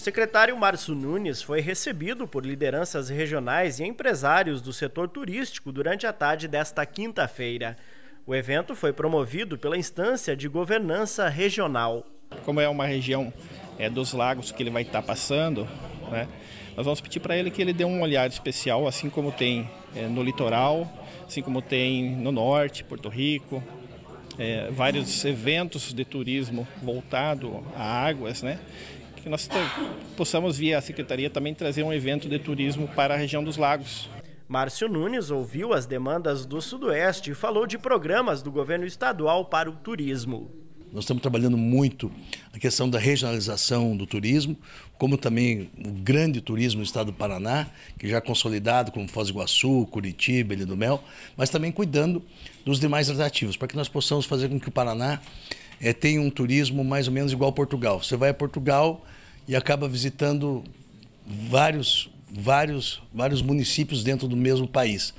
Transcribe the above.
O secretário Márcio Nunes foi recebido por lideranças regionais e empresários do setor turístico durante a tarde desta quinta-feira. O evento foi promovido pela instância de governança regional. Como é uma região é, dos lagos que ele vai estar tá passando, né, nós vamos pedir para ele que ele dê um olhar especial, assim como tem é, no litoral, assim como tem no norte, Porto Rico, é, vários eventos de turismo voltado a águas, né? que nós possamos, via a Secretaria, também trazer um evento de turismo para a região dos lagos. Márcio Nunes ouviu as demandas do Sudoeste e falou de programas do governo estadual para o turismo. Nós estamos trabalhando muito a questão da regionalização do turismo, como também o grande turismo do estado do Paraná, que já é consolidado como Foz do Iguaçu, Curitiba, Ilha do Mel, mas também cuidando dos demais atrativos, para que nós possamos fazer com que o Paraná é, tem um turismo mais ou menos igual a Portugal. Você vai a Portugal e acaba visitando vários, vários, vários municípios dentro do mesmo país.